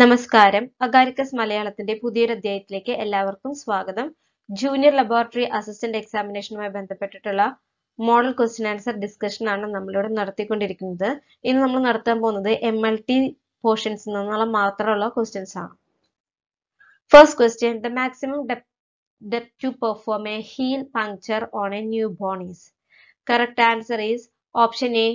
നമസ്കാരം അഗാരിക്കസ് മലയാളത്തിന്റെ പുതിയൊരു അധ്യായത്തിലേക്ക് എല്ലാവർക്കും സ്വാഗതം ജൂനിയർ ലബോറട്ടറി അസിസ്റ്റന്റ് എക്സാമിനേഷനുമായി ബന്ധപ്പെട്ടിട്ടുള്ള മോഡൽ ക്വസ്റ്റ്യൻ ആൻസർ ഡിസ്കഷൻ ആണ് നമ്മളിവിടെ നടത്തിക്കൊണ്ടിരിക്കുന്നത് ഇന്ന് നമ്മൾ നടത്താൻ പോകുന്നത് എം എൽ ടി പോർഷൻസ് നിന്നുള്ള മാത്രമുള്ള ക്വസ്റ്റ്യൻസ് ആണ് first question the maximum depth to perform a heel puncture on a newborns correct answer is option A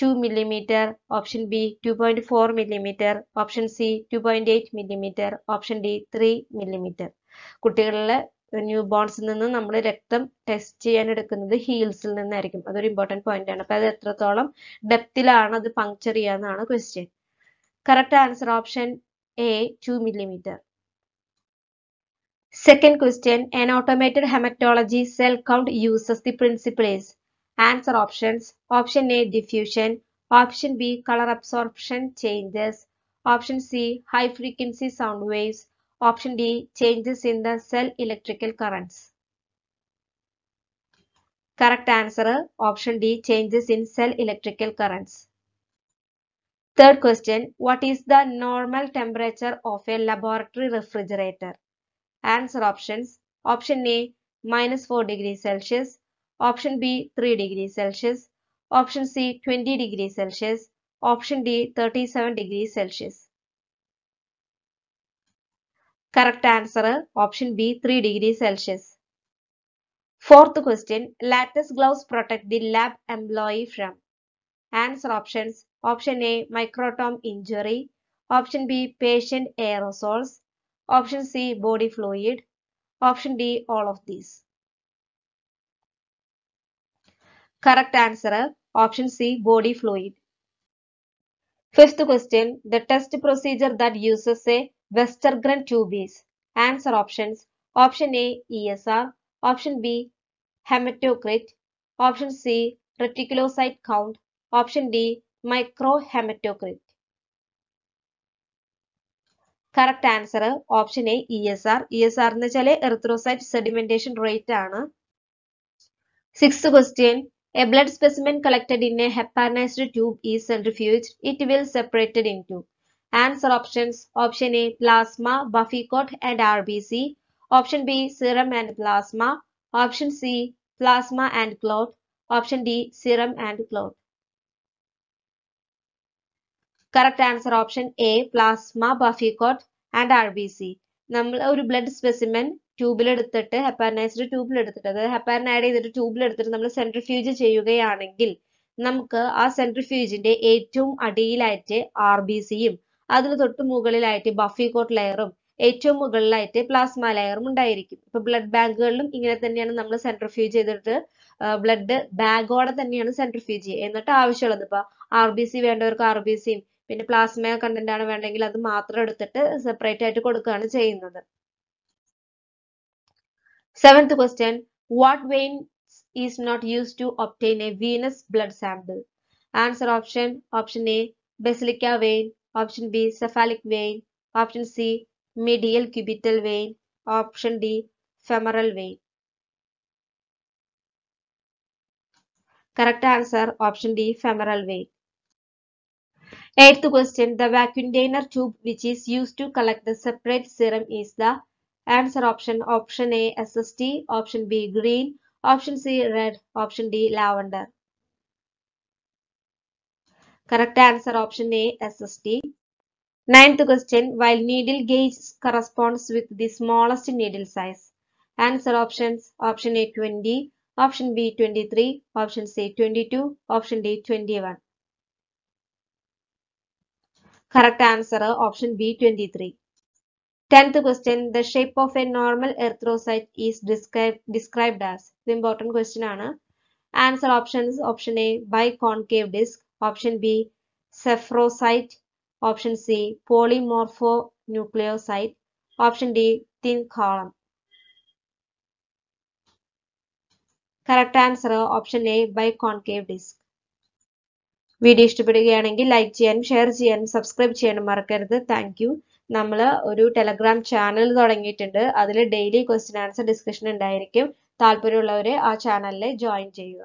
two millimetre option B two point four millimetre option C two point eight millimetre option D three millimetre കുട്ടികളിലെ ന്യൂ ബോൺസിൽ നിന്ന് നമ്മൾ രക്തം test ചെയ്യാൻ എടുക്കുന്നത് ഹീൽസിൽ നിന്നായിരിക്കും അതൊരു ഇമ്പോർട്ടൻറ്റ് പോയിന്റ് ആണ് അപ്പോൾ അത് എത്രത്തോളം ഡെപ്തിലാണ് അത് പങ്ക്ചർ ചെയ്യാന്നാണ് question correct answer option A two millimetre second question an automated haematology cell count uses the principle is Answer options Option A diffusion, Option B color absorption changes, Option C high frequency sound waves, Option D changes in the cell electrical currents. Correct answer option D changes in cell electrical currents. Third question What is the normal temperature of a laboratory refrigerator? Answer options Option A minus 4 degrees Celsius, Option B 3 degrees Celsius. Option C 20 degrees Celsius. Option D 37 degrees Celsius. Correct answer option B 3 degrees Celsius. Fourth question latex gloves protect the lab employee from answer options option A microtome injury option B patient aerosols option C body fluid option D all of these. Correct answer option C body fluid 5th question the test procedure that uses a Westergren tube is answer options option A ESR option B haematocrit option C reticulocyte count option D micro haematocrit correct answer option A ESR ESR என்ன சொல்லே a erythrocyte sedimentation rate ആണ് 6th question A blood specimen collected in a heparinized tube is centrifuged. It will separate into Answer options Option A plasma, buffy coat and RBC. Option B serum and plasma. Option C plasma and clot. Option D serum and clot. Correct answer option A plasma, buffy coat and RBC. നമ്മൾ ഒരു blood specimen ട്യൂബിലെടുത്തിട്ട് ട്യൂബിൽ എടുത്തിട്ട് അതായത് ഹെപ്പാൻ add ചെയ്തിട്ട് ട്യൂബിൽ എടുത്തിട്ട് നമ്മൾ centrifuge ചെയ്യുകയാണെങ്കിൽ നമുക്ക് ആ സെൻട്രിഫ്യൂജിന്റെ ഏറ്റവും അടിയിലായിട്ട് ആർ ബി സിയും അതിന് തൊട്ട് മുകളിലായിട്ട് ബഫി കോട്ട് ലെയറും ഏറ്റവും മുകളിലായിട്ട് പ്ലാസ്മ ലെയറും ഉണ്ടായിരിക്കും ഇപ്പൊ ബ്ലഡ് ബാങ്കുകളിലും ഇങ്ങനെ തന്നെയാണ് നമ്മൾ സെൻട്രിഫ്യൂജ് ചെയ്തിട്ട് ബ്ലഡ് ബാഗോടെ തന്നെയാണ് സെൻട്രിഫ്യൂജ് ചെയ്യുക എന്നിട്ട് ആവശ്യമുള്ളത് ഇപ്പൊ ആർ ബി സി വേണ്ടവർക്ക് ആർ ബി സിയും പിന്നെ പ്ലാസ്മ കണ്ടന്റ് ആണ് വേണ്ടെങ്കിൽ അത് മാത്രം എടുത്തിട്ട് സെപ്പറേറ്റ് ആയിട്ട് കൊടുക്കുകയാണ് ചെയ്യുന്നത് seventh question what vein is not used to obtain a venous blood sample answer option option A basilic vein option B cephalic vein option C medial cubital vein option D femoral vein correct answer option d femoral vein Eighth question. The vacuum container tube which is used to collect the separate serum is the answer option. Option A, SST. Option B, green. Option C, red. Option D, lavender. Correct answer option A, SST. Ninth question. While needle gauge corresponds with the smallest needle size. Answer options. Option A, 20. Option B, 23. Option C, 22. Option D, 21. Correct answer option B 23. Tenth question The shape of a normal erythrocyte is described as the important question. Anna. Answer options option A biconcave disc, option B cephrocyte, option C polymorphonucleocyte, option D thin column. Correct answer option A biconcave disc. Video ഇഷ്ടപ്പെടുകയാണെങ്കിൽ like ചെയ്യാനും share ചെയ്യാനും subscribe ചെയ്യാനും മറക്കരുത് thank you നമ്മൾ ഒരു Telegram channel തുടങ്ങിയിട്ടുണ്ട് അതിൽ daily question answer discussion ഉണ്ടായിരിക്കും താല്പര്യമുള്ളവരെ ആ ചാനലിൽ ജോയിൻ ചെയ്യുക